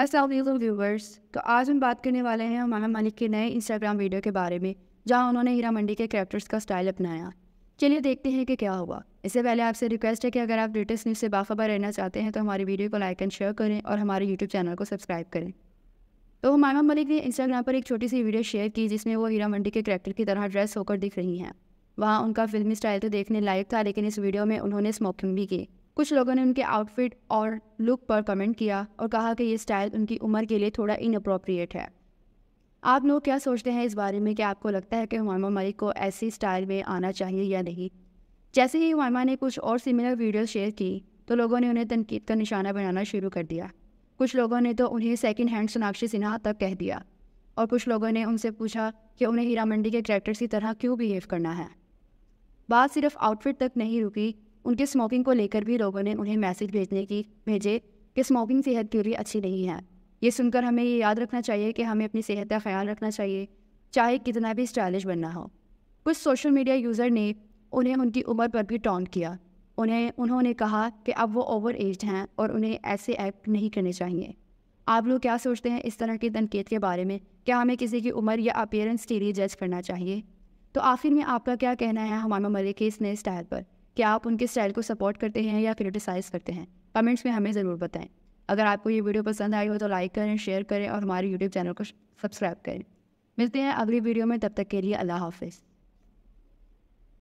Aslam viewers तो आज हम बात करने वाले हैं हमारा मलिक के नए इंस्टाग्राम वीडियो के बारे में जहां उन्होंने हीरा मंडी के कैरेक्टर्स का स्टाइल अपनाया चलिए देखते हैं कि क्या हुआ इससे पहले आपसे रिक्वेस्ट है कि अगर आप लेटेस्ट न्यूज़ से बाखबर रहना चाहते हैं तो हमारी वीडियो को लाइक एंड शेयर करें और हमारे यूट्यूब चैनल को सब्सक्राइब करें तो हुमामा मलिक ने इंस्टाग्राम पर एक छोटी सी वीडियो शेयर की जिसमें वो हीरा मंडी के करैक्टर की तरह ड्रेस होकर दिख रही हैं वहाँ उनका फिल्मी स्टाइल तो देखने लायक था लेकिन इस वीडियो में उन्होंने स्मोकिंग भी की कुछ लोगों ने उनके आउटफिट और लुक पर कमेंट किया और कहा कि ये स्टाइल उनकी उम्र के लिए थोड़ा इनअप्रोप्रिएट है आप लोग क्या सोचते हैं इस बारे में कि आपको लगता है कि हुमा मलिक को ऐसी स्टाइल में आना चाहिए या नहीं जैसे ही हमामा ने कुछ और सिमिलर वीडियो शेयर की तो लोगों ने उन्हें तनकीद का निशाना बनाना शुरू कर दिया कुछ लोगों ने तो उन्हें सेकेंड हैंड सोनाक्षी सिन्हा तक कह दिया और कुछ लोगों ने उनसे पूछा कि उन्हें हीरा मंडी के करेक्टर्स की तरह क्यों बिहेव करना है बात सिर्फ आउटफिट तक नहीं रुकी उनकी स्मोकिंग को लेकर भी लोगों ने उन्हें मैसेज भेजने की भेजे कि स्मोकिंग सेहत के लिए अच्छी नहीं है ये सुनकर हमें ये याद रखना चाहिए कि हमें अपनी सेहत का ख्याल रखना चाहिए चाहे कितना भी स्टाइलिश बनना हो कुछ सोशल मीडिया यूज़र ने उन्हें उनकी उम्र पर भी टॉन्ट किया उन्हें उन्होंने कहा कि अब वो ओवर एज हैं और उन्हें ऐसे एक्ट नहीं करने चाहिए आप लोग क्या सोचते हैं इस तरह की तनकीद के बारे में क्या हमें किसी की उम्र या अपेयरेंस के लिए जज करना चाहिए तो आखिर में आपका क्या कहना है हमामा मलिक के इस नए स्टाइल पर क्या आप उनके स्टाइल को सपोर्ट करते हैं या क्रिटिसाइज करते हैं कमेंट्स में हमें ज़रूर बताएं अगर आपको ये वीडियो पसंद आई हो तो लाइक करें शेयर करें और हमारे यूट्यूब चैनल को सब्सक्राइब करें मिलते हैं अगली वीडियो में तब तक के लिए अल्लाह हाफिज़